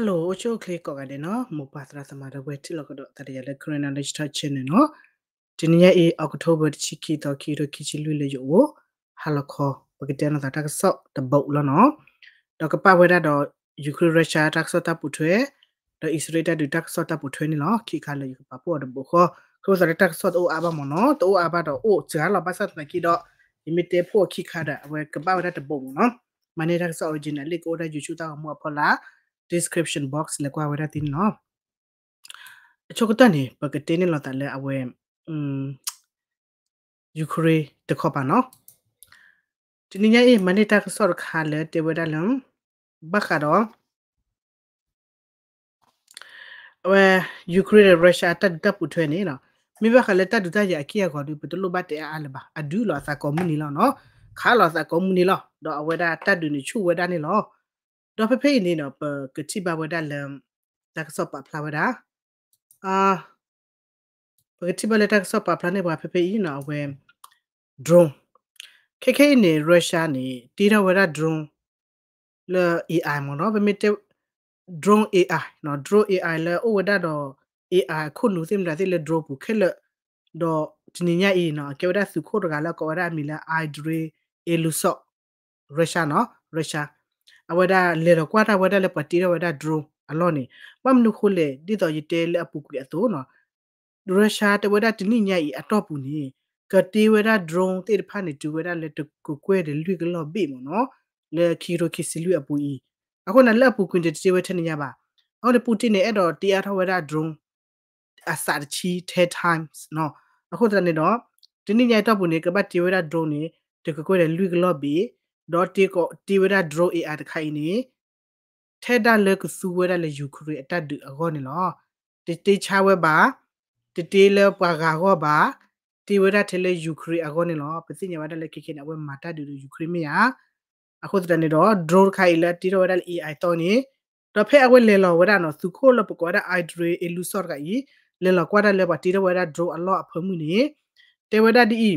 hello အချိုကလေးကောကတဲ့နော်မူပါသရသမတော်ဝဲတိလောက်တော့တရရလက်ခရနာလက်ချချင်းနော်ဒီနေ့ရဲ့ October ချီကီတော့ကီတော့ကီချီလွေလေယော hello ခေါ်ပကတဲ့နော်တာကဆော့တပုတ်လောနော်တော့ကပဝဲတော့ Ukraine Russia တာကဆော့တပုထွဲတော့ Israel တူတာကဆော့တပုထွဲနေလောခိခါလေယူပပဝတ်ဘခေါ်ကိုစရတာကဆော့အိုအာဘမနော်တိုအာဘတော့အိုချာလဘတ်နကီတော့ imite ဖို့ခိခါတဲ့အဝဲကပဝဲတပုတ်နော်မနေ့တာကဆော့ original ကိုတော့ YouTube တော့မဟုတ်ဖလား description box လကွာဝရတင်နော်အချို့ကတနေပကတိနေလောက်တလဲအဝဲอืม Ukraine တခေါပါနော်ဒီနေ့ရဲ့ money tax ဆော်ခါလဲတေဝဒလံဘခါတော့ဝဲ Ukraine Russia တတ်တပ်ပူထွေးနေနော်မိဘခါလဲတတ်တူတရအကြီးရခေါ်ဒီပတလူဘတ်တဲ့အလပါအဒူလောစာကွန်မြူနီလောနော်ခါလောစာကွန်မြူနီလောတော့အဝဲတာတတ်တူနေချူဝဲတာနေလောတော့ဖဖေနေတော့ပကတိပါဝဒလမ်တက်ဆော့ပါဖလာဝဒအာပကတိပါလက်တက်ဆော့ပါဖလာနေပါဖဖေဤနော်ဝဲ drone ခေခေနေရုရှားနေတီရဝဒ drone လေ AI မနော်ဗမီတေ drone AI နော် drone AI လေအိုဝဒတော့ AI ခုလူသိမလားသိလေ drone ပုခဲလေတော့ဒီနေ့ညအေးနော်ကေဝဒစုခိုးတကလည်းကောရမီလာ I dre eluso ရုရှားနော်ရုရှား awada lero kwata awada le patira awada draw alone mam nu khule di to yite le apuku ya to no russia te wada tini nya i atopu ni ka ti wada drone te pha ni tu wada le ku kwe de lwi lo bi mo no le kiro kisi lwi apu i akona le apu kun te te wada ni ya ba aw le putin ne edo ti atho wada drone asar chi 10 times no akona ne no tini nya atopu ni ka ba ti wada drone ni te ku kwe de lwi lo bi ဒေါ်တီကိုတီဝရဒရိုအေအတ်ခိုင်နေထဲဒါလကဆူဝရလေယူခရီအတတ်ဒူအခေါနေလောတတိချဝဲပါတတိလပွာဂါခောပါတီဝရထဲလေယူခရီအခေါနေလောပစိညာဝတလေခိခိနဝဲမာတာဒူယူခရီမယာအခုတန်နေတော့ drone ခိုင်လာတီရောရလေ AI တော့နေတော့ဖဲအဝဲလေလောဝရနော်သူခိုလပကွာဒါ idre illusor ကီလေလောကွာဒါလေပါတီရောဝရ drone အလောအဖမှုနေတေဝဒဒီ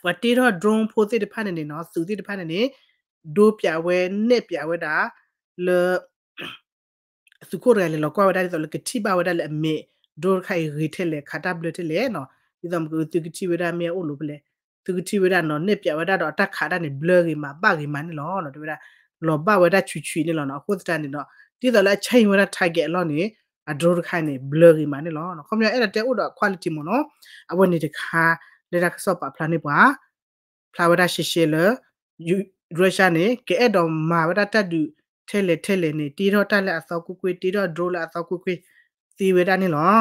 ဟိုတေတော့ drone ဖိုးစစ်တဖက်နေနေနော်စူစစ်တဖက်နေနေဒိုးပြဝဲနဲ့ပြဝဲတာလစုကိုရလေလောကဝဒါဆိုလကတိပါဝဒါလေမေဒိုးခိုင်ရီထဲလေခတာဘလထဲလေနော်ဒီတော့ကတိကတိဝဒါမေအိုလိုဘလေသူကတိဝဒါနော်နဲ့ပြဝဒါတော့တက်ခါတာနေဘလရီမှာပရီမှာနေလောနော်ဒီဝဒါလောပဝဒါချွချွနေလောနော်အခုစတန်နေနော်ဒီတော့လဲချိန်ဝဒါ target လောနေအဒိုးခိုင်နေဘလရီမှာနေလောနော်ခွန်မြအဲ့ဒါတဲဥတော့ quality မနော်အဝနေတခါလေဒါကဆော့ပါဖလာနေပွာဖလာဝဒရှိရှိလရုရှားနေကဲတော့မာဝဒတတ်တူထဲလေထဲလေနေတီတော့တက်လက်အသောကွကွတီတော့ဒရိုလာအသောကွကွတီဝဒနေလော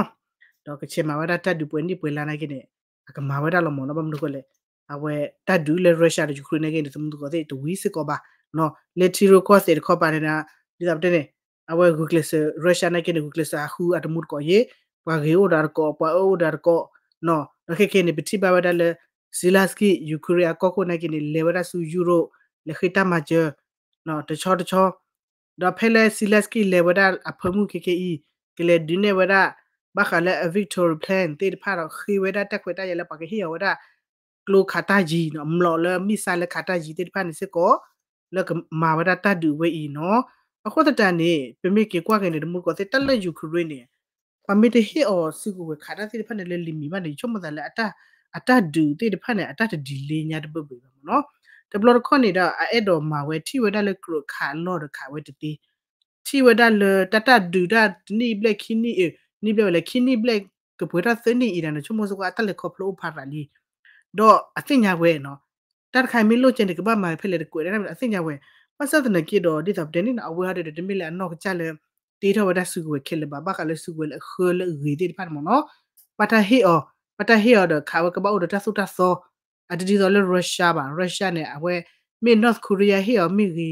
တော့ကချေမာဝဒတတ်တူပွင့်ဒီပွေလာနိုင်ကနေအကမာဝဒလောမောတော့ဘမလို့ကလေအဝဲတတ်တူလေရုရှားတူခရနေကနေသမုဒကောတဲ့တဝီစကောပါနော်လက်ထီရိုကော့စ်တဲ့ခေါပါနေတာဒီတော့တဲ့အဝဲ Google စရုရှားနေကနေ Google စဟူအတမှုကောရေပွာဂေအိုဒါကောပွာအိုဒါကောနော် no khe ke ni bithi ba da le zilaski ukraine ko ko na ke ni le ba su euro le khita ma je no to cho to cho da phele zilaski le ba da aphamu ke ke i ke le dine ba da ba kha le victory plan te pha ra khi we da tak we da ya le pa ke hi ya wa da klo khata ji no mlo le mi sa le khata ji te pha ni se ko le ma ba da ta du we i no အခုတတန်နေပြမိကေကွာကနေတမှုကိုတက်လက်ယူခရွေးနေ pamete he o siku we khada ti phane le limi ba ni chom da le ata ata du ti de phane ata de delay nya de bbe ba no de blor kon ni da a edo ma we ti we da le kro kha lo de kha we de ti ti we da le tata du da ni black kini e ni black le kini black ke pura seni ira no chom so ka ta le khop lo pha ra li do a ti nya we no ta khai mi lo chen de ba ma phele de ko da a ti nya we မဆက်တဲ့ကိတော့ဒီတပ်တဲ့နေအဝဲရတဲ့တမီလာနော်ကြလဲတေထဝဒစုကွယ်ခေလဘဘကလစုကွယ်လခေလရီတေဖတ်မနောပတဟေအောပတဟေအောဒခါဝကဘောဒတဆုတဆောအတဒီဇောလရုရှားပါရုရှားနဲ့အဝဲမေနော့ကိုရီးယားဟေအောမိဂီ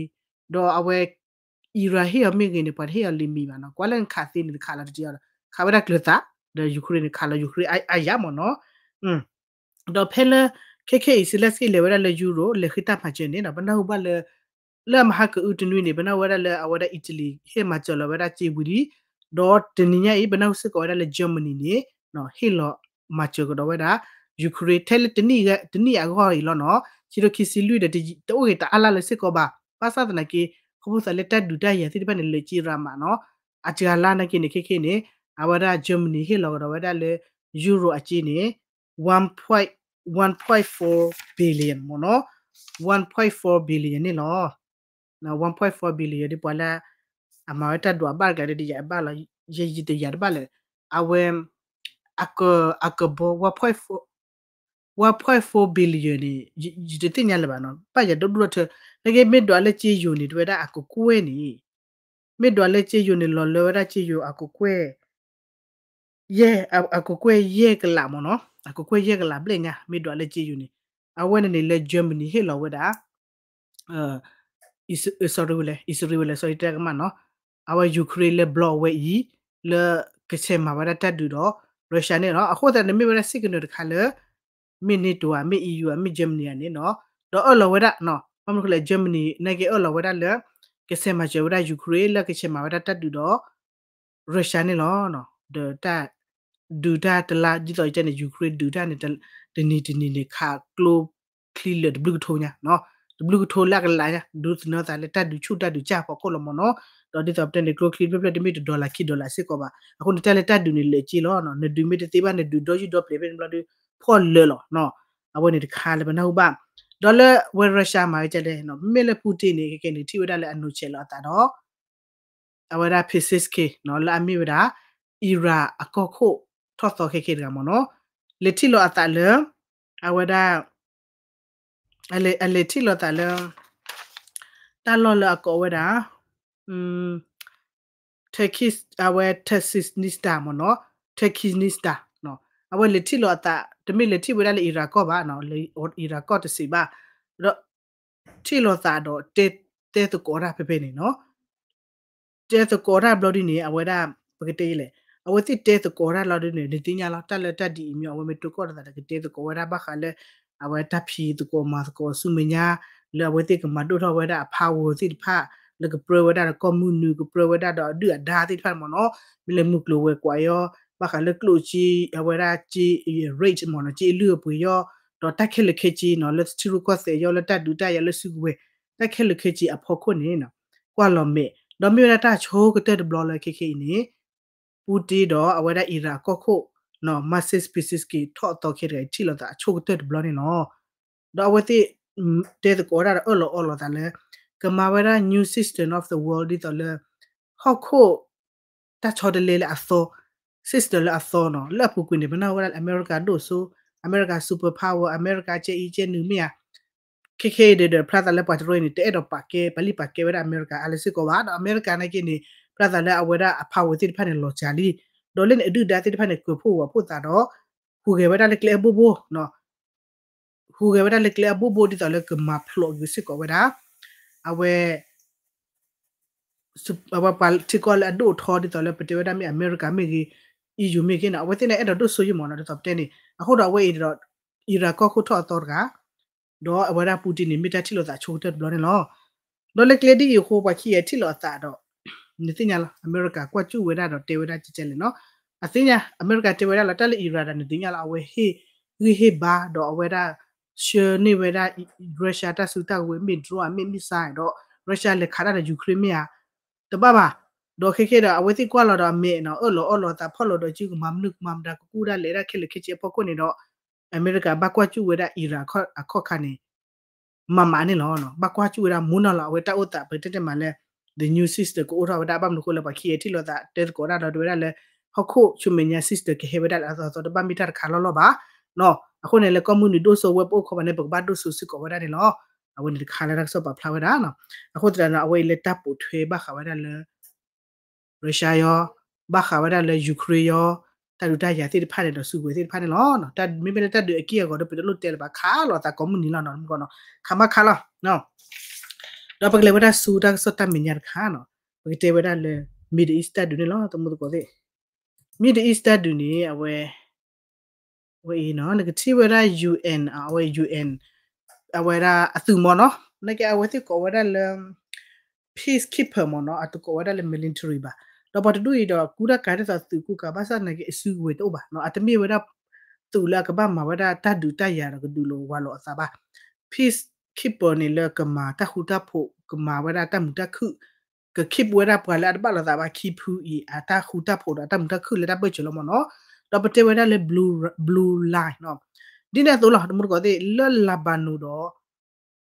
ဒေါ်အဝဲအီရာဟေအောမိဂီနေပတ်ဟေအောလီမီပါနော်ကွာလန်ခါသိနေခါလာတဒီအောခါဝဒကလတာဒေယူကရိန်းခါလာယူကရိန်းအာယာမနော်อืมဒေါ်ဖဲလခေခေစီလက်စီလေဝရလေယူရိုလေခိတာဖာချင်နေနော်ဘနာဟုပါလေလာမဟာကူတနွေနေဘနာဝရလာအဝရအီတလီဟေမာချလဝရချီဘူဒီဒေါ်တနိညာဤဘနာစကောရလာဂျာမနီနေနော်ဟေလောမာချကတော့ဝရယူကရိန်းထဲလက်တနိကတနိအခေါ်ရီလောနော်ချီရိုခီစီလူတဲ့တိုးရတအလာလစကောပါပါသဒနာကေခဘုစလက်တဒူတရစီတပနေလေချီရာမာနော်အချာလာနကိနေခေခေနေအဝရဂျာမနီဟေလောကတော့ဝရလေယူရိုအချီနေ1.1.4 billion မနော်1.4 billion နော် na 1.4 billion yɛde bɔla amareta do abarga de de yɛ ɛbala yɛ yi de yɛ ɛbala awɛ akɔ akɔbɔ 1.4 1.4 billion yi yi de te nya leba no ba yɛ dodoɔ te nege mi do ale tse yi oni do ɛda akokoe ni mi do ale tse yi oni lɔlɔ ɛda tse yi akokoe yɛ akokoe yɛ gla mo no akokoe yɛ gla ble nya mi do ale tse yi oni awɛ ne ne lɛ germany hɛ lɔ wɛ da. Uh, sorry le israel le sorry tag ma no awa ukraine le block we yi le kche ma ba ta du do russia ne no akho ta ne mi ba sik no de kha le mi ni to a mi eu a mi germany ne no do all we da no ma mo le germany ne ge all we da le kche ma je we da ukraine le kche ma ba ta du do russia ne no no de ta ဒူတာတလာဒီတော့ကျန်နေယူကရိန်းဒူတာနေတနေတနေနေခါကလိုကလီလတ်ဘလူးထုံညာနော်ဘလူးထိုလက်ကလာဒုစနောတာလက်တဒူချူတဒူချာပေါ်ကိုလမနောတော့ဒီတော့တန်ဒီကလိုကလစ်ပြပြတမီဒေါ်လာခိဒေါ်လာစစ်ကောပါအခုတလက်တဒူနေလေချီလောနော်နေဒူမီတေးပါနေဒူဒေါ်ယူဒေါ်ပလေပင်ဘလဒူပေါ်လေလောနော်အဝင်ဒီခါလည်းမနော်ဘာဒေါ်လာဝယ်ရုရှားမှာကြတဲ့နော်မေလပူတင်နေကဲနေထိဝဒလည်းအနုချေလောတာတော့အဝရဖစ်စစ်ကေနော်လာမီဝဒအီရာအကောခိုထော့သောခေခေကမနော်လက်တီလောအတာလေအဝဒါအလေအလေတီလောတာလောတာလောလောကောဝဲတာอืมเทคิสအဝဲတက်စစ်နစ်တာမနော်เทคิสနစ်တာနော်အဝဲလေတီလောတာတမိလေတီဝဲလေအီရာကောပါနော်လေအီရာကောတစီပါတော့တီလောတာတော့တေတေတကောရာဖေဖေနေနော်တေတကောရာဘလော်ဒီနေအဝဲတာပကတိလေအဝဲတိတေတကောရာလော်ဒီနေနေတင်ညာလာတက်လက်တက်ဒီအမျိုးအဝဲမတူကောတာတကတေတကောရာဘခါလေအဝဲတပ်ဖြီတကောမာကောစုမညာလဝဲတိကမဒုထဝဲတာဖာဝစီဖာလကပရဝဲတာကောမူနူကပရဝဲတာတော့ဒူအဒါတိဖတ်မနော်မီလမှုကလိုဝဲကွာယောဘာခလကလိုချီအဝဲရာချီ rate မနော်ချီလူပွေယောတော့တက်ခက်လက်ခက်ချီနော် let's to request ယောလက်တက်ဒူတရလက်စုကွေတက်ခက်လက်ခက်ချီအဖို့ခွနေနော်ကွာလောမေဒေါ်မီရတာချိုးကတဲ့ဘလော်လက်ခက်ခင်းနေပူတီတော့အဝဲတာအီရာကော့ခို့ no masses pieces ki tho to khe re thilo ta chu te blo ni no da we ti te ko ra o lo o lo ta le kamawara new system of the world it le ho ko ta chod le le aso sister le aso no le pu ku ni bana wa america do so america super power america che i che nu mi ya ke ke de de prata le pa tro ni te do pa ke pali pa ke wa america ale se ko wa america na ke ni prata le awera a power ti pa ni lo chali ดอลเลนอดุดาติพันกูพูว่าพูดตาดอฮูเกเวดาเลกเลบูบูเนาะฮูเกเวดาเลกเลบูบูที่ตอนเลกมาพลออยู่สิกอเวดาเอาเวสุบเอาไปที่ก่อนแล้วดูทอที่ตอนเลกปฏิเวดามีอเมริกามีอียูมีกินเอาไว้ที่ไหนเอ็ดดูซุยมอนเอาตอบเตนี่เอาเขาดอเวอีดออิรักก็คุทอตอร์กาดอเอาเวดาปูตินมีแต่ที่เราจะชูเตอร์บลอนเนาะดอเลกเลดี้อยู่โคบาขี้ที่เราจะดอနေသိညာလားအမေရိကကွက်ကျူဝေဒတော့တေဝေဒကြကြလေနော်အသိညာအမေရိကတေဝေဒလာတက်လေအီရာဒနေသိညာလားအဝေဟေဂီဟေဘာတော့အဝေဒရှယ်နေဝေဒရုရှားတဆူတဝေမင်ဒရောမင်မီဆိုင်တော့ရုရှားလက်ခါရတဲ့ယူကရိန်းမြာတပပါတော့ခေခေတော့အဝေသိကွာလာတော့မေနော်အော်လောအော်လောတာဖော့လောတော့ကြီးကမမ်နုမမ်ဒါကူဒါလေရခေလခေချေဖော့ကွနေတော့အမေရိကဘကွာကျူဝေဒအီရာခော့အခော့ခါနေမမနဲ့လောနော်ဘကွာကျူဝေဒမုနော်လာဝေတာဥတာပတက်တက်မှလည်း the new sister ko ora da bam ko la ba khi eti lo da te ko ra da do ra le ho ko chu me nya sister ke he ba da so so da bam mitar kha lo lo ba no အခုနဲ့လေ community ဒိုဆို web ကိုဘာနဲ့ဘာဒိုဆိုစကိုဘာနဲ့လောအဝင်ခါလာရက်ဆိုပါဖလာဝဒါနော်အခုတရနာအဝေးလက်တပ်ပို့ထွေးဘာခဝဒါလေရုရှားရောဘာခဝဒါလေယူကရိရောတတူတရတိဖားတယ်တော့စုွေတိဖားတယ်လောနော်တမိမလက်တပ်တွေအကြီးရကတော့ပြလို့တဲလပါခါလောတာ community လောနော်မကောနော်ခမခါလောနော်တော့ပကလေဝဒဆူဒါဆတ်တမင်ရခါနော်ပကတေဝဒလေမီဒ်အစ်စတာဒူနေလောတမှုတကိုသေးမီဒ်အစ်စတာဒူနေအဝဲဝေးနော်ငါတိဝဒ UN အဝဲ UN အဝဲရာအသူမောနော်ငါကအဝဲသိကိုဝဒလေ peacekeeper မောနော်အတူကိုဝဒလေ military ပါတော့ဘာတူရတော့ကူရကန်တဲ့သူကူကဘာသာနေကအစုဝေတော့ပါနော်အတမီဝဒသူလာကဘာမဝဒတတ်ဒူတရရကဒူလိုဝါလိုအစားပါ peace ခိပနေလကမာတခုတဖို့ကမာဝရတမတခုကခိပဝရပလာဘလာသာခိဖူဤအတခုတဖို့တမတခုလက်ပချလမနော်တော့ပတေဝရလေ blue blue line နော်ဒီနေ့တော့လာတမကတဲ့လလဘနူတော့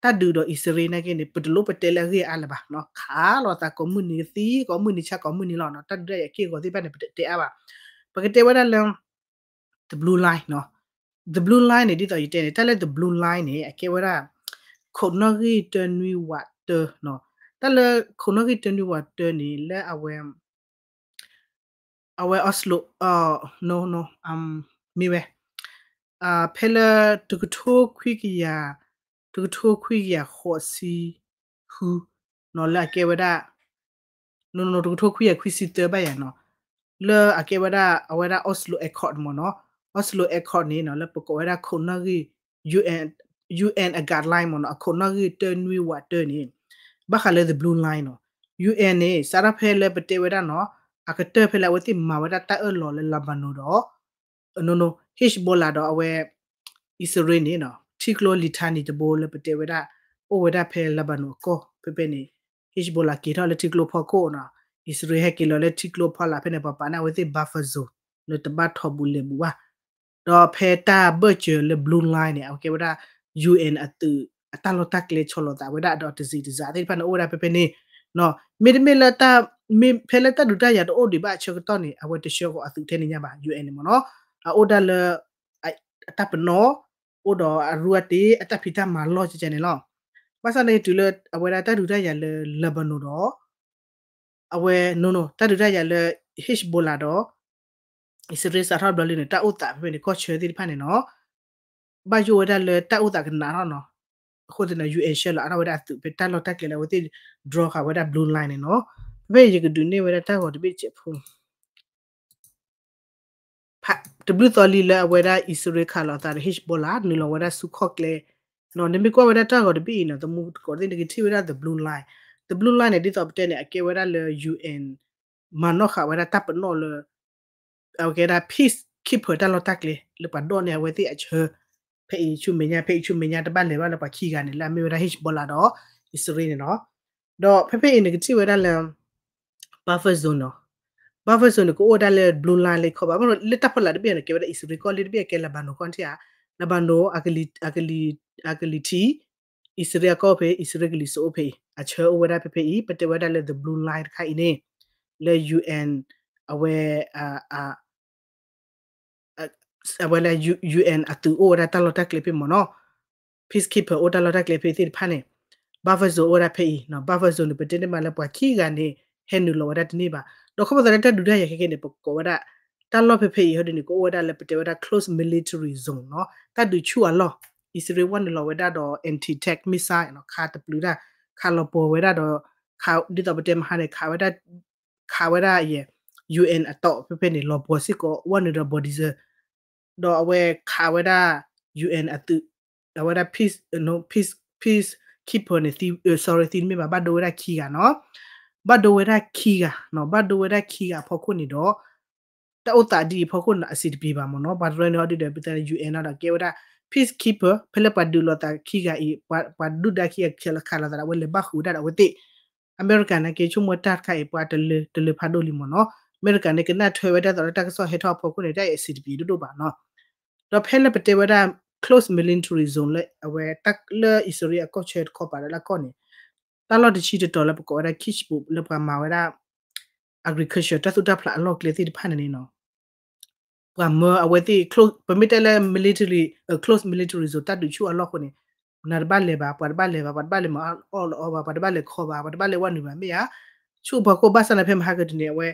တတ်ဒူတော့ဣစရေနကနေပတလို့ပတေလရေအလဘနော်ခါလောတာကွန်မြူနီတီကွန်မြူနီချက်ကွန်မြူနီလောနော်တတ်တဲ့ခေကိုဒီပဲနေပတေအပါပကတေဝရလမ် the blue line နော် the blue line နေဒီတော့ရတဲ့တယ်လေ the blue line နေအကေဝရခုနရီတနီဝတ်တနော်တလခုနရီတနီဝတ်တနီလဲအဝဲအဝဲအစလိုအာ no no အမ်မီဝဲအာဖဲလတကထိုခွိကီယာတကထိုခွိကီယာခေါ်စီဟူနော်လာကေဝဒနော်နော်တကထိုခွိယာခွိစီတဘယနော်လဲအကေဝဒအဝဲအစလိုအကော့မနော်အစလိုအကော့နေနော်လဲပကောဝဒခုနရီ UN UN a guideline mono a konagi turn we wa turn in bakale the blue line no UN e sarape le pete weda no akate phe la wati ma weda ta e lo le labano do no no hezbollah do awe israel ni no tiklo litani de bo le pete weda o weda phe labano ko pepe ni hezbollah ki tho le tiklo pho ko na israel he ki lo le tiklo pho la phe ne papa na wati buffer zone le tabat thobu le buwa တော့ဖေတာဘတ်ချ်လေဘလူးလိုင်းเนี่ยโอเคဗဒါ UN အတူအတလတကလေချလတာဝဒတော့တစီတစားတဲ့ဖန်အိုရာပပနေနော်မေမေလတာမေဖဲလတာဒုတရတော့ဒီဘာချက်တော့နေအဝတရှောကိုအသူထဲနေညပါ UN မနော်အိုဒါလအတပနောအိုတော်အရူအတေအတဖိတမာလော့ချင်နေလောဘာစနေတူလအဝဒတာဒုတရလလဘနိုတော့အဝဲနိုနိုတာဒုတရလ H ဘိုလာတော့ Israel စာထောက်ဘလင်းတာဥတာဖဲနေကောချေဒီဖန်နေနော် ba yo da le ta u ta na no no ko de na us la ara wa da tu pe ta lo ta ke la wa ti draw ka wa da blue line no be ye ke du ne wa da ta ko de be che phu pa w to li la wa da israel ka la ta de h bola ni lo wa da su khok le no ne mi ko wa da ta ko de be no to mu ko de ne ke ti wa da the blue line the blue line ne dit up ten ne ke wa da le un ma no kha wa da ta pa no le เอาเกดาพีซคิดเผื่อตลอดตักเลยหรือปัดโดนเนี่ยเวทีเอเชอร์ဖေအီချူမင်ညာဖေအီချူမင်ညာတပတ်လေပါလပါခီကနေလာမေဝဒဟစ်ဘောလာတော့อิสราเอลเนาะดอกเพ่ๆนี่ก็ชื่อว่าด้านละบัฟเฟอร์โซนเนาะบัฟเฟอร์โซนก็โอ้ด้านละบลูไลน์เลยเขาบอกว่าเลต้าพลัดเบี้ยเนี่ยเกี่ยวกับอิสราเอลก็เลตเบี้ยเกี่ยวกับลาบานโนคอนเทียลาบานโนอากลิอากลิอากลิทีอิสราเอลก็เพ่อิสราเอลลิโซเพ่อาเชอโอเวด้าเพ่ๆอีปฏิวัติด้านละ the blue line ค่ะอีเนี่ยเลย UN เอาไว้อ่าอ่า abala UN atu ora talota klepe mono peacekeeper ora talota klepe ti phane buffer zone ora pei no buffer zone lu petene mala pa ki ga ne henu lo ora tini ba do khoba zara ta duda ya keke ne po ko ora talo pe pei hodini ko ora le pete ora close military zone no ta du chu alo israel wan lo weda do anti tech missile no ka ta plu da ka lo po weda do ka di ta pete ma ne ka weda ka weda ye UN ato pe pe ne lo po si ko one of the bodies တော့အဝဲခါဝဲတာ UN အတုအဝဲတာ peace no peace peace keeper နေ sorry သင်မိမှာဘတ်ဒိုဝဲတာခီကနော်ဘတ်ဒိုဝဲတာခီကနော်ဘတ်ဒိုဝဲတာခီကဖောက်ခွနေတော့တောက်တာဒီဖောက်ခွနာအစစ်ပြပါမနော်ဘတ်ဒိုဝဲနော်ဒီတဲ့ပတ်တဲ့ UN တော့ကေဝဲတာ peace keeper ဖလပတ်ဒူလတာခီကဤပတ်ဒူဒါခီကချလခါလာတာဝဲလေဘခူဒါဝဲတိ American ကကေချုံမတတ်ခိုင်ပတ်တလေတလေဖာဒိုလီမနော်မေရိကန်နေကနထွေဝဲတဲ့တော့တက်ဆော့ဟေထောက်ဖို့ကိုနေတဲ့ ACDP တို့တို့ပါနော်တော့ဖဲလက်ပတေဝဲတာ close military zone လဲအဝဲတက်လဲ Israel ကော့ချ်ခေါ်ပါလာကောနေတလော်တချီတော်လဲပကောရခိချ်ပူလပမာဝဲတာ agriculture တသုတဖလာအလော့ကလေးတိဖန်နေနော်ပမအဝဲတိ close permitted လဲ military close military zone တတ်တူချူအလော့ကိုနေနာဘလေဘာပတ်ဘလေဘာပတ်ဘလေမအော်အော်ဘာပတ်ဘလေခေါ်ဘာပတ်ဘလေဝနီမမေယာချူဘကိုဘာစနဖေမဟာကတနေဝဲ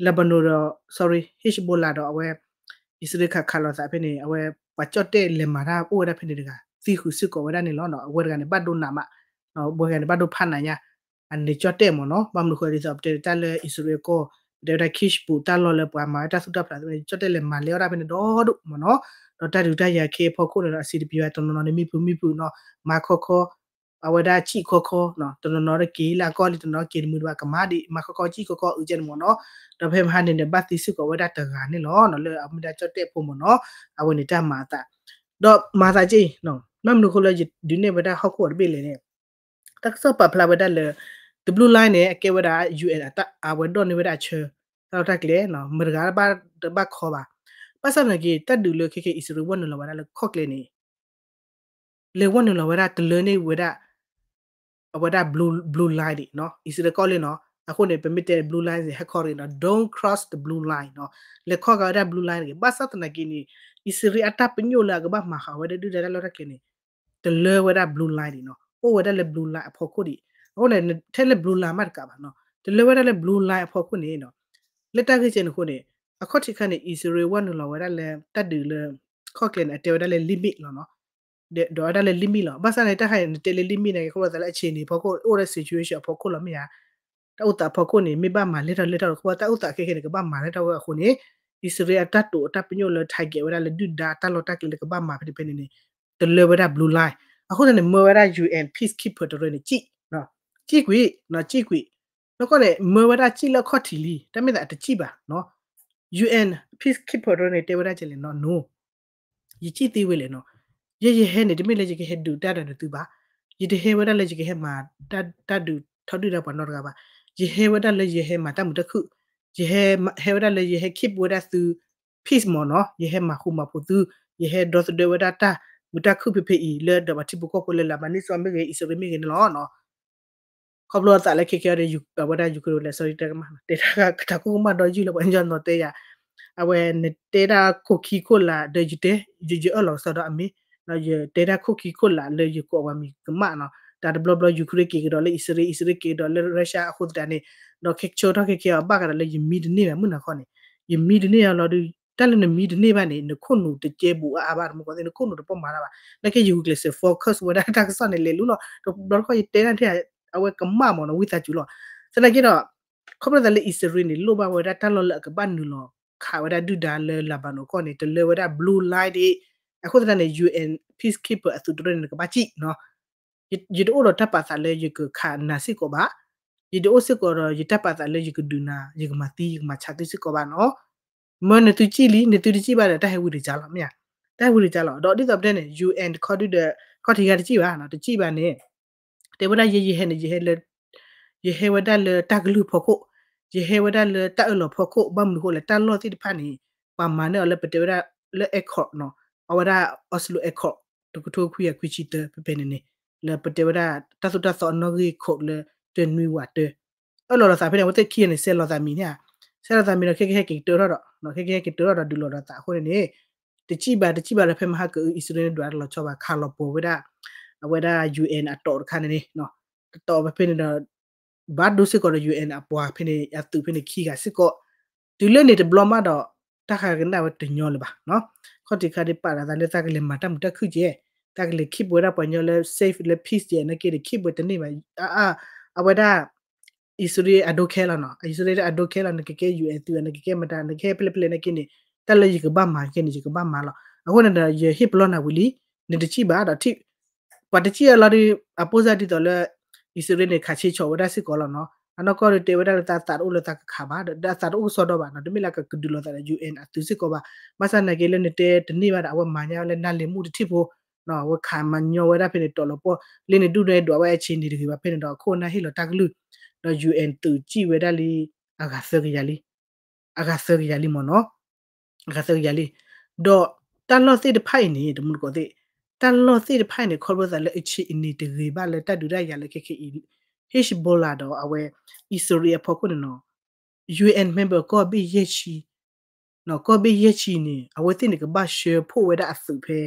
Lebanon sorry Hezbollah တော့အဝဲ Israel ခခလောစာဖိနေအဝဲပချတ်တဲ့လေမာရာအိုရဖိနေတကစီခုစုကောဝရနေလောနော်အဝဲကနေပတ်ဒုနာမနော်ဘွေကနေပတ်ဒုဖန်နိုင်ညာအနေချတ်တဲ့မနော်ဘာမလို့ခေါ်ရစပ်တဲ့တလဲ Israel ကိုဒေတာခိရှ်ပူတလော်လေပွားမာတာစုတာဖလာချတ်တဲ့လေမာလေရဖိနေတော့ဒုမနော်တော့တဒူတရခေဖို့ခုနော် CDP ရတော်နော်နေမိပူမိပူနော်မာခောခော awada chi kho kho no to no no ke la ko li to no ke mu ba kama di ma kho kho chi kho kho u jen mo no da phe ma ne ba ti su ko wada ta ga ni lo no le amda chot te pho mo no awani ta ma ta do ma sa chi no nam nu kho le di ne wada ho ko be le ne tak so pa pla wada le the blue line ne ke wada un ata awada ne wada che ta ta kle no mer ga ba ba kho ba ပတ်စံကြီးတက်တူလို့ခေခေအစ်စရဝနလဝရလခော့ကလေးနေလေဝနလဝရတလနေဝရဝတ်တာ blue blue line တွေเนาะ is the call เนาะအခုနေ permitted blue line တွေ hack ခေါ်နေเนาะ don't cross the blue line เนาะလက်ခေါ်ကတဲ့ blue line တွေဘာသာတနကင်းနေ is re atta ပညိုလာကဘာမှာဟာဝဒဒူဒါလောရကင်းနေ the low ဝဒ blue line တွေเนาะဟိုဝဒလက် blue line အဖို့ခုဒီဟိုလေထဲလက် blue line မတ်ကပါเนาะ the low ဝဒလက် blue line အဖို့ခုနေเนาะလက်တက်ချင်းခုနေအခုတိခနဲ့ is re ဝနလောဝဒလက်တတ်တူလက်ခေါ်ကင်းအတဲဝဒလက် limit เนาะတော့ဒါလည်း limit လောက်ဘာစနဲ့တက်ခိုင်တယ်လေ limit နဲ့ခုတော့လည်းအခြေအနေဘောကို order situation ဘောကိုလည်းမရတောက်တာဘောကိုနေမိဘမှာလက်တော့လက်တော့ခုတော့တောက်တာခေခေကဘာမှာလက်တော့ခုနေ Israel အတက်တူအတက်ပညိုလထိုက်ကြဝရလည်းဒူဒါတလောတက်လေကဘာမှာဖြစ်ဖြစ်နေတယ်လေဝရ blue line အခုတည်းမွေဝရ UN peacekeeper တို့နေကြည့်နော်ကြည့်ကွေနော်ကြည့်ကွေနောက်ကလည်းမွေဝရကြည့်လက်ခေါ်တီလီတမင်တာတကြည့်ပါနော် UN peacekeeper တို့နေတေဝရကြည့်လေနော် no ရကြည့်သေးဝေလေနော်ရရဟဲနေဒီမိလေကြီးကဟဲဒူတာတန်တူပါယတဟဲဝဒလေကြီးကဟဲမာတတ်တတ်ဒူထောက်တူတာပေါ်တော့ကပါယဟဲဝဒလေကြီးဟဲမာတမှုတခုယဟဲဟဲဝဒလေကြီးဟဲခိပဝဒသူ peace မော်နော်ယဟဲမာခုမဖို့သူယဟဲဒေါ်စဒေဝဒတာမတခုပြပြဤလဲတော့မတိပကောပလလာမနိစဝမေကြီးဣစဝမေကြီးနော်နော်ခဘလောတာလက်ခေကရယူဝဒယူကရလဲ sorry တကမတေတာကတကူမတော့ယူလပန်ဂျန်တော့တေရအဝဲတေတာကိုခီကိုလာဒေဂျီတေဂျီဂျီအလောဆောတော့အမီ na ye data cookie ko la le yu ko wa mi ma no ta de blo blo ukraine ke do le israel israel ke do le russia khut da ne no ke cho to ke ke ba ka le yu mi de ne mu na kho ne yu mi de ne ya lo du ta le mi de ne ba ne ne ko nu de je bu a ba mu ko ne ko nu de po ma la ba na ke yu ke se focus wa da ta so ne le lu lo to blo ko ye data the a we ka ma mo no wi ta ju lo sa na ke do ko bro da le israel ne lo ba wa da ta lo le ka ba nu lo ခါဝဒဒူဒါလလဘနိုကောနေတလဝဒဘလူးလိုက်ဒီအခုတည်းနဲ့ UN peacekeeper အစုတော်နေကပါကြည့်နော်ယီတိုတော့တပ်ပါစားလဲယီကခါနာစီကိုပါယီတိုစစ်ကိုတော့ယီတပ်ပါစားလဲယီကဒူနာယီကမတီယီကမချတိစစ်ကိုပါနော်မနတူကြည့်လီနတူကြည့်ပါတဲ့တိုက်ဝူတွေကြလာမရတိုက်ဝူတွေကြလာတော့ဒီတော့တဲ့နဲ့ UN ခေါ်တူတဲ့ခေါ်တီကတကြည့်ပါနော်တကြည့်ပါနဲ့တေဘဒယေယေဟဲနေယေဟဲလဲယေဟဲဝဒလဲတကလူဖို့ကိုယေဟဲဝဒလဲတအလောဖို့ကိုဘမ်လို့လဲတန်လို့တိဖာနေပမာနဲ့လဲပတေဝဒလဲအခေါ်နော်အဝရအစလူအခေါတကထခုရခွချီတပပနေနေလပတေဝရတသတသအနောရီခေါလတနွေဝတ်အလောစာဖေနဝတ်ခီနေဆဲလောစာမီနေဆဲလောစာမီတော့ခေခေကေတောတော့နော်ခေခေကေတောတော့ဒူလောတာခိုနေတချိပါတချိပါလည်းဖေမဟာကအစ္စရေးဒွါလောချပါခါလောပေါ်ဝဒဝဒ UN အတော်ခါနေနေနော်တော်ပဲဖေနေတော့ဘတ်ဒုစကော UN အပွားဖေနေအတူဖေနေခီကစကောဒီလနေတဲ့ဘလောမတော့တခါကနဝတညောလပါနော်ခေါတိခါဒီပါလာတဲ့တက်ကလေးမတမတခုကြီးတက်ကလေးခိပွေရပညောလဲ safe လဲ peace ရဲ့နကေခိပွေတနေပါအာအာအဝဒါဣစရီအဒိုခဲလာနော်ဣစရီအဒိုခဲလာနကေကေ UN သူနကေကေမတနကေပလပလနကေနေတက်လေကဘာမာကေနေကဘာမာလာအခုနဒါရဟစ်ပလနာဝီလီနေတချိပါဒါထိပါတချိရလာဒီအပိုဇာတီတော်လဲဣစရီနေခါချေချောဝဒါစစ်ကောလာနော် ano ko te wada ta tar ulo ta ka khaba da tar u so do ba no de mila ka kudulo ta un a tu si ko ba masa na gele ne te te ni ba da wa manya le na le mu ti pho no wa kha ma nyo wa da phe ne to lo po le ne du de do wa chi ni de ba phe ne do ko na hi lo ta glu no un tu chi we da li aga se ri ya li aga se ri ya li mo no aga se ri ya li do ta lo si de phai ni de mu ko de ta lo si de phai ne kho ba za le chi ni de ba le ta du da ya le ke ke i Hezbollah တော့အဝဲ Israel ဖို့ခုနော် UN member ကောဘီယက်ချီနော်ကောဘီယက်ချီနေအဝဲတင်ကဘာရှယ်ဖို့ဝဲတာအစုဖဲ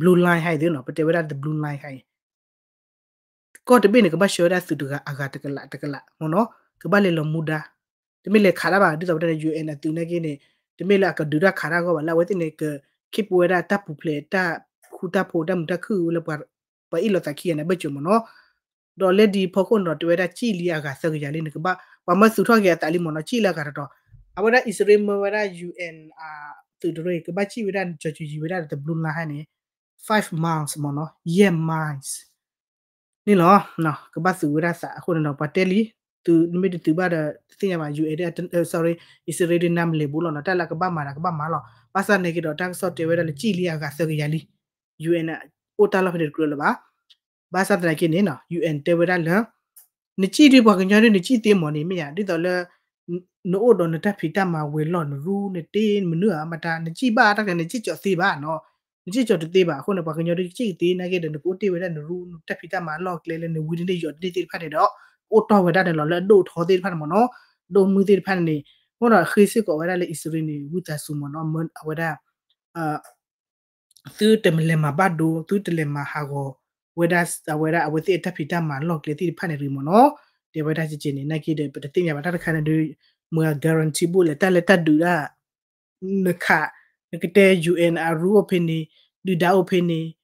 blue line ဟိုက်တယ်နော်ပတေဝဲတာ the blue line ဟိုက်ကောတဘင်းကဘာရှယ်တာစုတူကအဂါတကလတကလဟောနော်ကဘာလေလမူဒါတမေလေခါလာပါဒီတော့တဲ့ UN အတူနေကင်းနေတမေလာကဒူဒါခါရာကောလာဝဲတင်ကခိပဝဲတာတပ်ပူပလေတာခုတာဖို့တမ်တခုလပပအီလတကီနေဘချုမနော်တော့လက်ဒီဖောက်ခွန်တော့တွေ့တာကြည်လီယာကဆက်ကြလေးနကဘာဘာမဆူထောက်ကြတာလီမနော်ကြည်လာကတော့အဝဒအစ္စရေးမဝဒ UN အာသူတို့ကဘာချီဝဒချချူကြီးဝဒတဘလူးလာဟနေ5 miles မနော် yeah miles นี่เนาะเนาะกบัสสุราสะคนเนาะปาเตลีตูไม่ได้ตูบ้าเดสิ่งอย่างมาอยู่เอเดเออ sorry อิสราเอลนำเลบุลเนาะแต่ละกบ้ามาละกบ้ามาหรอภาษาในกี่ดอกตั้งสอดเทวดาเลยจีเลียกาเซกิยาลียูเอ็นอ่ะโอตาลาเป็นกลุ่มละบ้าဘာသာတရကိနေနော် UN တေဝရလန်နချိဒီဘကညာနချိတေမော်နေမရတိတော်လနို့တော်နတက်ဖီတမှာဝေလော့နရူနေတေမနုအမတာနချိပါတက်တယ်နချိကျော်သေးပါနော်နချိကျော်တေးပါခုနဘကညာချိတေးနေခဲ့တယ်နကိုတေဝရနရူတက်ဖီတမှာလော့ကလေလေနဝီနေရော့တေးတေးဖတ်တယ်တော့အိုတော်ဝဒတယ်လော်လဒိုထောသေးဖတ်မနော်ဒိုမူသေးဖတ်နေဟောတော့ခေစစ်ကောဝဒလေအစ္စရိနေဝူတာဆူမနော်မန်အဝဒအာသူတမလမဘတ်ဒိုသူတလမဟာကော whether whether awethi etapita manlo kleti phane rimo no de whether je ni na ki de pati nya bata khana du mwa guarantee bu leta leta du da nka nkete un aru opini du da opini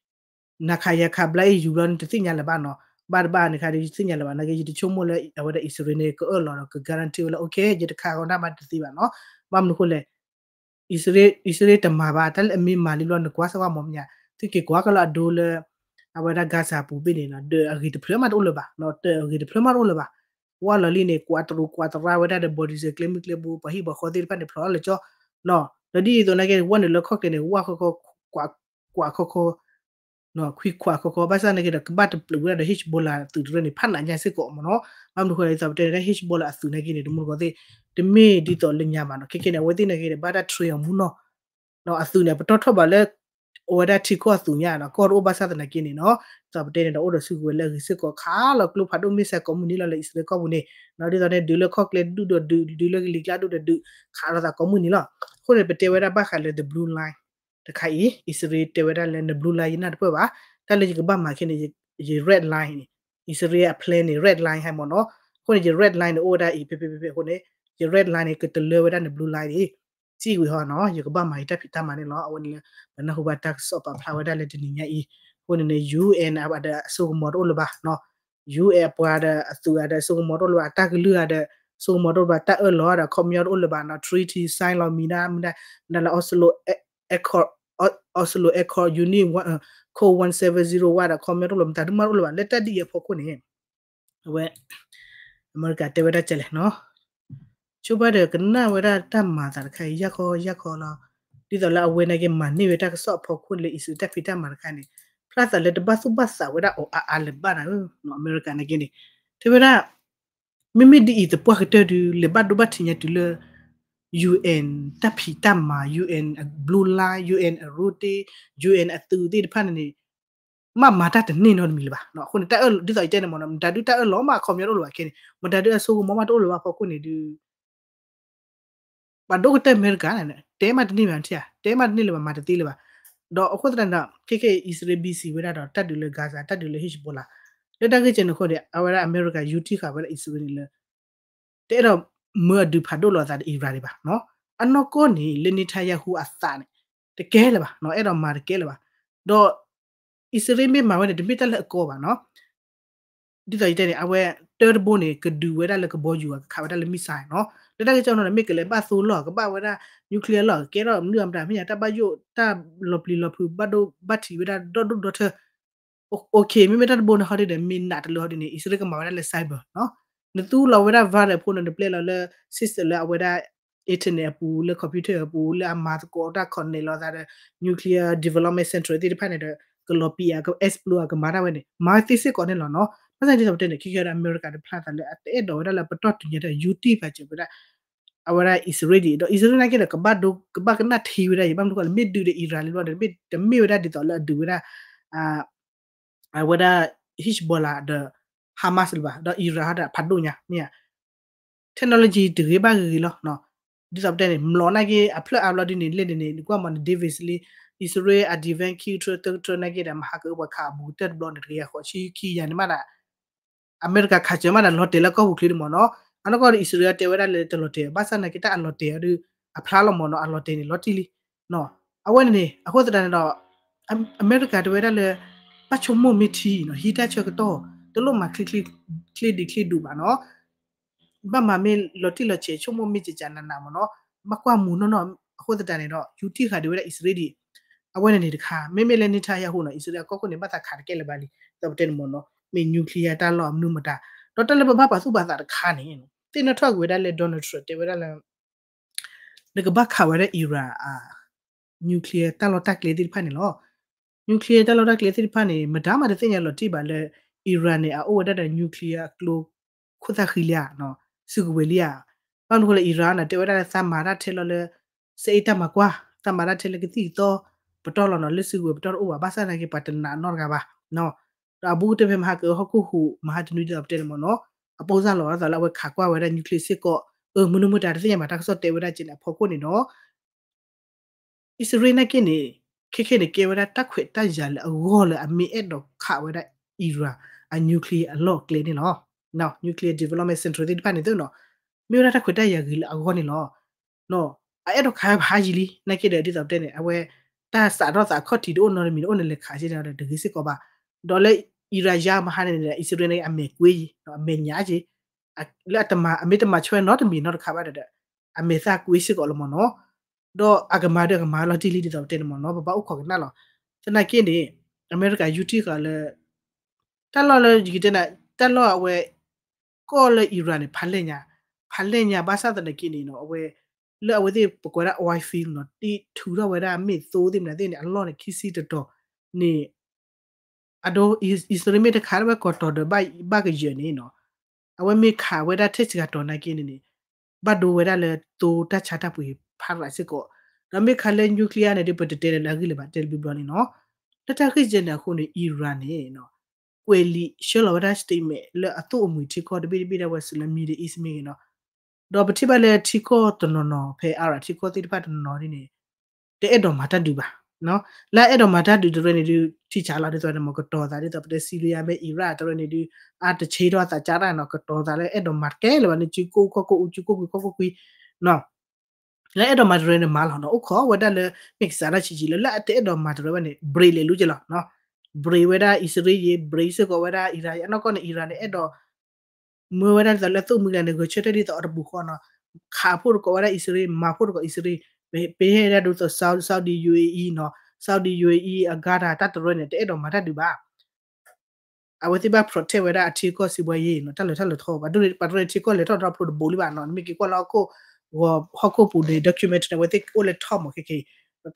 nakaya kabla yuran tati nya laba no bar ba ni kha de tati nya laba na ge ji chomo le awada isrene ko lo no ko guarantee le okay je de kha ko na ma tati ba no mam nu ko le isre isre tamaba tal mi mali lo no kwa sa wa mom nya tiki kwa kala do le abada gasa pupi ni na de agi diploma tu leba no de agi diploma tu leba wala li ne kuatru kuatra wada de body se claim claim bu pahi ba khodir pa ne phlo le cho no jadi itu nake wan le khok ne wa khok kwa kwa khok no kwi kwa khok ba sa nake da bat plu da hich bola tu dre ni phan anya se ko mo no mam du khoi sa te da hich bola su nake ne dumur ko de de me di to le nya ma no ke ke ne we ti nake da ba da tru ya mu no no asu ne pa tot thot ba le wada tiko atunya na kor oba sa na kini no ta bete na odo su gwele gi se ko kha lo klo phado mi se ko muni lo le isre ko muni na de ne dilo ko kle du do du du lo li kla du de du kha ra ta ko muni lo ko re bete wada ba kha le the blue line ta khai isre te wada le the blue line na de ba ta le gi ba ma kini ye red line isre a plane ni red line ha mo no ko ni red line oda i pe pe pe ko ne ye red line ke te le wada ne blue line ni စီဝီဟောနော်ယူကဘာမိုင်တက်ဖီတာမနီလောအဝန်ဘနဟူဘတက်ဆော့ပါဖလာဝဒါလက်တနီညာဤဟိုနေ UN အဘဒဆုကမော်တော်လဘနော် UN ပွားတဲ့အသူအတဲ့ဆုကမော်တော်လဘတက်လူအတဲ့ဆုကမော်တော်လဘတက်အလောတာကွန်မြူတော်လဘနော် treaty sign လောမီနာမနာနာလောဆလို accord Oslo Accord Uni Co 1701ဝါတာကွန်မြူတော်လဘတက်မတော်လဘလက်တက်ဒီရဖို့ခုနေဝဲအမေရိကတေဝဒချက်လေနော် chubade kana wera ta madar khai yakho yakho na didola awena ge manne weta so pho khun le isu ta pita mar khane plus le de basu basa wera o a le bana no america na gene te wera mimi di i te po khate du le ba du ba tinya tu le UN တပီတမ UN blue line UN route UN အတူတိတဖန်နေမမာတတနေနော်မီလပါနော်ခုနတက်အဲ့ဒီဆိုကြတဲ့မနော်ဒါတူတက်အဲ့လောမခေါ်မျိုးလို့လာခင်းမဒါတူအဆိုးမမတို့လို့ပါဖို့ခုနေဒီပါဒုကတမေရကန်နဲ့တဲမတနိမန်ချာတဲမတနိလမမတတိလပါတော့အခုတန်တော့ KK Israel BC ဝရတော့တတ်တူလေဂါဇာတတ်တူလေဟစ်ဘောလာလက်တကကျင်ခုတဲ့အဝရအမေရိက UT ခါပဲ Israel လေတဲတော့မေဒူဖာဒိုလာတဲ့အီရာတွေပါနော်အနောက်ကိုနေလင်းနေထရဟူအသနဲ့တကယ်လေပါနော်အဲ့တော့မာတကယ်လေပါတော့ Israel မြေမှာဝဲတမိတက်လက်အကောပါနော်ဒီတိုင်းတဲ့အဝဲ turbo နေကဒူဝဲတာလကဘောယူကခါဝဲတာလမိဆိုင်နော်ဒါတကကြောင့်တော့မိကလေပတ်ဆိုလောကပဝဒနျူကလ িয়ার လောကဲတော့မြူအမ်တာမြညာတပယိုတလောပလီလောဖူဘတ်ဒိုဘတ်တီဝဒဒဒဒထโอเคမိမတဘွန်ဟာဒီမိနတ်လောဒီနေဣစရကမာဝဒလေဆိုင်ဘာနော်နတူလောဝဒဗာလေဖုန်နပလေလောလေစစ်စလေအဝဒ internet ပူလေ computer ပူလေအမတ်ကောတာခွန်နေလောဒါ nuclear development center ဒီဖက်နေတဲ့ globia က explore ကမာရဝနေမာသိစစ်ကောနေလောနော် sa ji sabte ne ki kera america de phla ta le at e do da la patot tu ye da ut pa che bra awara is ready do is na ke da kaba do kaba na thi ra ye bam ko le mid du de ira le de mid de me da de to la du ra a à, awara à, hizbollah de hamas le ba do ira da phadu nya nya technology de ba gi lo no this of them mlo na ge apla apla din le ne ko man davis le israel adivan ki tro tro na ge da ma ha ko ba ka bu tet blon de ya ko chi ki ya ni ma da à. America khache ma na lote la ko khlir mo no ano ko Israel te wera le te lote ba sa na kita an lote ru aphra lo mo no an lote ni loti li no awen ni ako ta na no America te wera le pa chomo mi thi no hi ta che to to lo ma click click click di click du ba no ba ma me loti lo che chomo mi che jana na mo no ma kwa mu no no ako ta na no yuti kha de wera Israel di awen ni de kha me me le ni tha ya ho no Israel ko ko ni ba ta kha ke le ba li ta ten mo no မေနျူကလ িয়ার တာလော့အမနုမတာတော့တလဘဘပါစုပါတာခါနေတင်းနထွက်ဝေတာလေဒေါ်နယ်ထရတေဝရလန်ငကဘခါဝရအီရာအာနျူကလ িয়ার တာလော့တက်လေတိဖာနေလောနျူကလ িয়ার တာလော့တက်လေတိဖာနေမဒါမတဲ့သိညာလော့တိပါလေအီရန်နဲ့အိုဝဒတဲ့နျူကလ িয়ার ကလိုခုသခီလျာနော်စုကဝေလျာပန်ခုလေအီရန်နဲ့တေဝရတဲ့သမာရထဲလော်လေစေတမကွာသမာရထဲလေကတိတော့ပတော်လော်နော်လစ်စုကပတော်အိုဝါဘာစနာကေပတနာနော်ကဘာနော်တာဘူးတဖမဟာကဟခုဟုမဟာတနုဒပ်တဲမနောအပေါ်စားလောရသလဝခါကွာဝဲနျူကလီစစ်ကောအမနုမတာတစရမှာတက်ဆော့တဲဝဲကျင်အဖော်ကိုနေနော်ဣစရိနကိနေခေခေနေကေဝဲတက်ခွေတက်ရလအဝေါ်လအမီအဲ့တော့ခဝဲအီရာအနျူကလီယာအလော့ကလေးနေနော် now nuclear development center ဒီပါနေတော့နော်မြို့ရတက်ခွေတက်ရကြီးလအဝေါ်နေနော်နော်အဲ့တော့ခါဘာကြီးလီနကိတဲ့ဒီတော့တဲနေအဝဲတာစာတော့စာခေါတီတို့နော်မီတို့နဲ့ခါရှိတယ်တကယ်စစ်ကောပါတော့လေအီရာယာမဟာနေနေအစ္စရေးနဲ့အမေကွေးကြီးနော်အမေညာကြီးလက်တမအမေတမချွဲနော်တမီနော်တခါပါတဲ့အမေစာကွေးစစ်ကောလမနော်တော့အကမာတဲ့ကမာလာတီလီတော့တဲ့မနော်ဘာဘောက်ခေါ်ကနလားစနကင်းနေအမေရိကယူတီကလည်းတက်လော်လည်းဒီတဲ့တက်လော်အဝဲကောလေအီရန်ဖလက်ညာဖလက်ညာဘာသာတနကင်းနေနော်အဝဲလော်ဝဲဒီပကွာ wifi နော် တီထူတော့ဝဲတာမေသိုးတယ်မလားတဲ့အလော်နဲ့ခီစီတော်နေ ado is is to make the car work or to the by back journey no awe me car whether test ga to na kin ni ba do whether le to ta cha ta pu phar la se ko na me kha le nuclear ne de but de la gi le ba tel bi ba ni no ta ta khi jen na khu ni iran ne no kweli sholo whether statement le atu mu ti ko de bi bi da wa se le mi de is me no do ba ti ba le ti ko to no no pe ara ti ko ti ba to no ni ne de e do ma ta du ba နော်လာအဲ့တော့မှာဓာတ်တူတူနေတူထိချလာတယ်ဆိုတော့မကတော့တာတယ်တော့ပစီလီယာပဲအီရာတော့နေတူအာတချေတော့တာကြတာနော်ကတော့တာလဲအဲ့တော့ market လောနေချီကိုကိုကိုချီကိုကိုကိုကိုနော်လဲအဲ့တော့မှာတွေနဲ့မလာတော့ဥခေါ်ဝတ်တယ်မစ်ဆာရချီချီလဲလက်အဲ့တော့မှာတွေနဲ့ brain လေလူကြလားနော် brain ဝဒဣစရေး brain စကောဝဒအီရာရနော်ကောနေအီရာနဲ့အဲ့တော့မွေဝဒတယ်လက်သူ့မူလနဲ့ကိုချက်တဲ့တော့အဘူခေါ်နော်ခါဖို့ကောဝဒဣစရေးမာဖို့ကောဣစရေးပေးရတဲ့ဒုစဆောက်ဆောက်ဒီ UAE နော်ဆောက်ဒီ UAE အဂါတာတတ်တော်နဲ့တဲ့တော်မှာတတ်တူပါအဝတိဘာ protect ဝရအထီကိုစီဘယေနော်တက်လို့တက်လို့ထောပါဒုပတ်ရထီကိုလေတော့ upload ဘိုလီပါနော်မိကကိုလောက်ကိုဟောက်ကိုပူနေ document နဲ့ဝတိကိုလေထောမခေခေ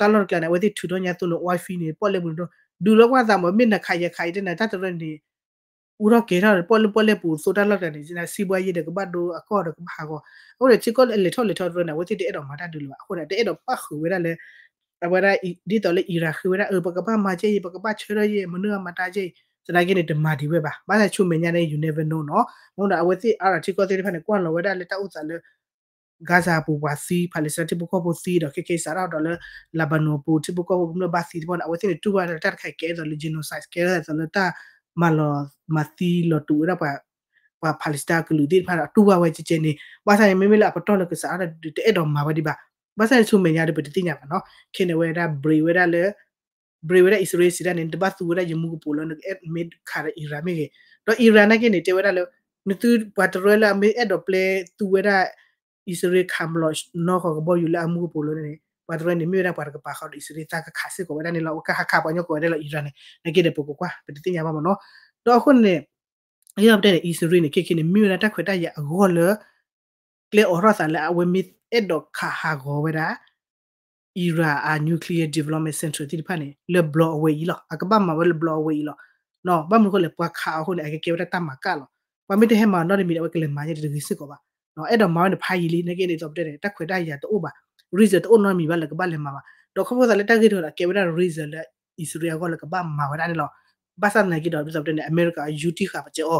တက်လို့ကလည်းဝတိထူတော့ညသူလို့ wifi နေပေါ့လေဘူးတော့ဒူလောကသာမမင်းနဲ့ခိုင်ရခိုင်တဲ့နဲ့တတ်တော်နေ uno ke ra pol pol le pu so ta la ni na si bwa ye de ba do a ko de ma ko o de chiko le tho le tho ro na wo ti de do ma ta du lo ko na de do pa khu we ra le a wa ra di to le i ra khu we ra e pa ka ba ma che ye pa ka ba che ra ye ma nu ma ta che စနိုက်ကင်းဒီမာဒီပဲပါဘာသာချုံမညာနဲ့ you never know နော်ဟိုတော့အဝသိအာတီကောတေဖန်ကွမ်လောဝဒါလက်တောက်စားလေဂါဇာပူဝါစီပါလက်စတိဘူကောပူစီတော့ကေကေဆာရာတော့လေလာဘနိုပူတိဘူကောဘုံလဘာစီဒီပေါ်အဝသိတူဝါတက်ခိုက်ကဲဆိုလေဂျီနိုဆိုက်စကဲဆိုလေတာมาลอมาซีลอตูระปะปะปาเลสไตน์กลูดิพาตูวาเวเจเจเนบาซาเมเมละปะตอลกะซาอะเตเอดอมมาบะดิบะบาซาซูเมญาดิปะติญาปะเนาะเคเนเวดาบรีเวดาเลဘရီဝဒအစ္စရေးစီဒန်တဘသူဝဒယမှုကပိုလန်အက်မစ်ခါရအီရာမေတော့အီရန်ကနေတေဝဒလောနတူဘတ်ရလာမေအက်တော့ပလေသူဝဒအစ္စရေးကမ်လော့နော်ခဘယူလာမှုကပိုလန်နေ padre ni mira para que paja y si está que casi como era ni la boca jaca paño como era la irane no quiere poco cuá pero te llama no no con ne ya update y si rine que que ni mira ta cuenta ya gol le oro sale a we mit edo kaha go vera ira a nuclear development center ti pane le blow away lo akaba ma le blow away lo no ba mu ko le pa kha ho le ke ke ta ma ka lo ba mi te he ma no ni mi le ke le ma ye de gisi ko ba no edo ma ne pha yi li ne ke ni to update ta cuenta ya to ba result online mi bala kebal ma to kho sa leta gitu la kebra result la isuria ko la kebal ma wa ni lo basa na gitu bisa tene america ut kha pa che o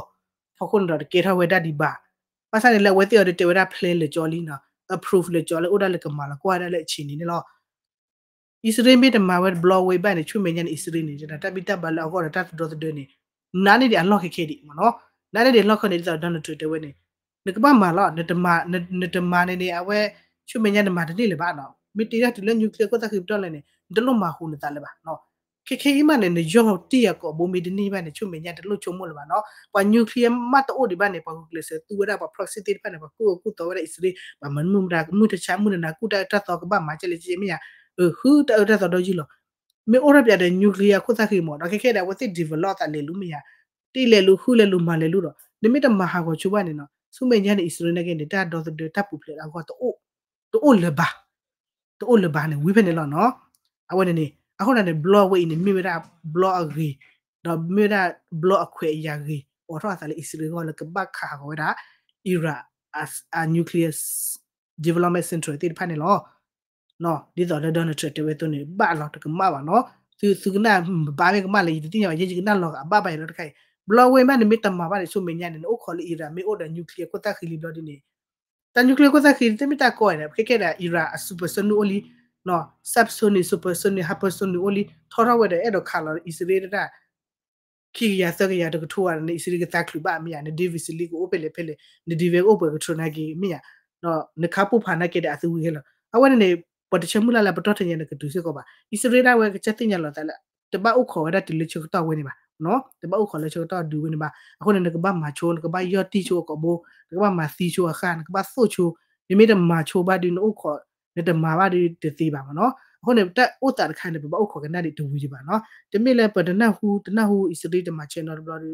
phokon ra ke tha weda di ba basa ni la we ti ode te weda play le jolly na approve le jolly oda le kama la kwa da le chi ni ni lo israel mi de ma we blog we ba ni chu me nyan israel ni ta bi ta bala ko ta do do ni na ni di unlock ke di ma no na ni di unlock ni da dan to te we ni ni kebal ma la ni de ma ni de ma ni ni awe ชุเมญาดมาดนี่เลยบ้านเนาะมีตีได้ถึงเรื่องนิวเคลียร์ก็ตะคือตอนเลยเนี่ยดลมาคุณตาเลยบ้านเนาะเคเคมันเนี่ยยองตีอ่ะก็บ่มีดนี่บ้านเนี่ยชุเมญาดลชมเลยบ้านเนาะพอนิวเคลียร์มาตโอดิบ้านเนี่ยพอเคลียร์เสตัวได้พอ proxy ติดบ้านเนี่ยพอกูกูตัวได้อิสรีบ้านมันมุมรักมุตะชามุนนะกูได้ตะตอกบ้านมาเจเลยเจมีอ่ะเออฮูตะตะตอดอยู่หรอမေအိုရပြတဲ့ nuclear ခုသက်ခေမော်တော့ခေခေတဲ့ with it develop တယ်လူမရတိလေလူခုလေလူမလေလူတော့နိမိတမဟာကိုချိုးပါနေတော့စုမေညာနေ israel နဲ့ကနေတတ်တော့တပ်ပူဖလေတော့တော့အိုးတိုလဘတိုလဘနဲ့ဝိဖနေလောနော်အဝနေနေအခုနဲ့ blow away နေမိမရာ blow agree တော့မိရာ blow အခွေရကြီးအော်တော့ဆက်လေ Israel ကလည်းကဘခါကိုရာ Ira as a nuclear development center တိဖနေလောနော်ဒီတော့ Donald Trump တဝဲသွနေဘာလောက်တကမပါနော်သူသူကနဘာပဲကမလေးတင်းရရေးကနလောက်အဘပိုင်လောက်တခိုင် blow away မနေမိတမပါလေဆိုမညာနေအိုခေါ်လေ Ira မေအိုဒါ nuclear ကိုတက်ခီလီဘလော့ဒီနေ tan nuclear cosa khir te mita ko na ke ke da ira a supersonic only no subsonic supersonic hypersonic only thora wa da edo color is rate da ki ya sa ya da thu wa ne is ri ta klu ba mi ya ne davis league ko pele pele ne dive ko ba thu na gi mi ya no ne khapu phana ke da asu wi helo awan ne potential mula la patot ne ne ke tu se ko ba is rate wa ke chatin ya lo ta la te ba u kho da ti le chu ta wa ni ba နော်တဘောက်ခေါ်လဲချိုတော့ဒူဝင်ပါအခုနဲ့ကဘာမချိုကဘာယော်တီချိုကဘိုကဘာမစီချိုအခန်ကဘာဆိုချိုမိမိတမချိုဘာဒီနိုခေါ်နဲ့တမဘာဒီတသိပါမနော်အခုနဲ့တက်ဥတာတခန်နဲ့ဘောက်ခေါ်ကနဲ့ဒူဝင်ပါနော်တမိလဲပဒနဟူတနဟူဣစရီတမချန်နော်ဘလော်ဒီ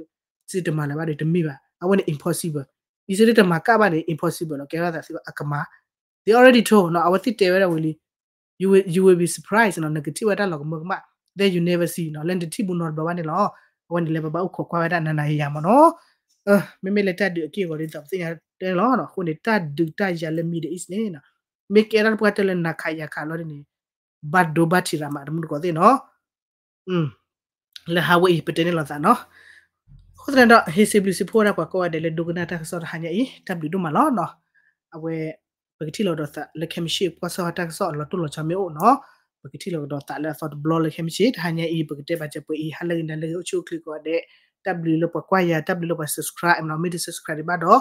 စစ်တမလဲဘာဒီတမိပါအဝင် impossible ဣစရီတမကဘာနေ impossible လောကဲရတာစီအကမာ they already told no our sit there really you will you will be surprised no negative at log magma that you never see no land the tibu not bawane lo วันนี้เลยบ้าอุกควาได้นานๆอย่างมันเนาะเออไม่ไม่เลยตัดดึกกี่ก็ได้จับสิ่งเดลอเนาะคนเนี่ยตัดดึกตัดยาเลยมีเดอิสเนี่ยนะไม่เกิดอะไรพวกเธอเลยนักขายขาลอนี่บัดดูบัดที่รามาดมุนก็ได้เนาะอืมแล้วฮาวอีเป็นเนี่ยเราจะเนาะคนนั้นเนาะเฮซิบลิซิพูดอะไรก็ว่าเดี๋ยวดูกันนะถ้าสอนหันยัยทับดูดูมาล้อเนาะเอาไว้ปกติเราเดาแต่เลคเมชีพก็สอนทักสอนเราตุ่นเราจะไม่โอ้เนาะ bagi ti lo do ta la fat blo le hem chi hanya i bagi te baca pe i haleng dan le chu klik ko de tab li lo pa kwa ya tab li lo pa subscribe no mi de subscribe ba do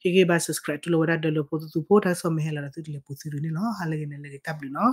ki ki ba subscribe tu lo da de lo po tu po ta so me hela tu le po ti ri ni lo haleng ne le tab li no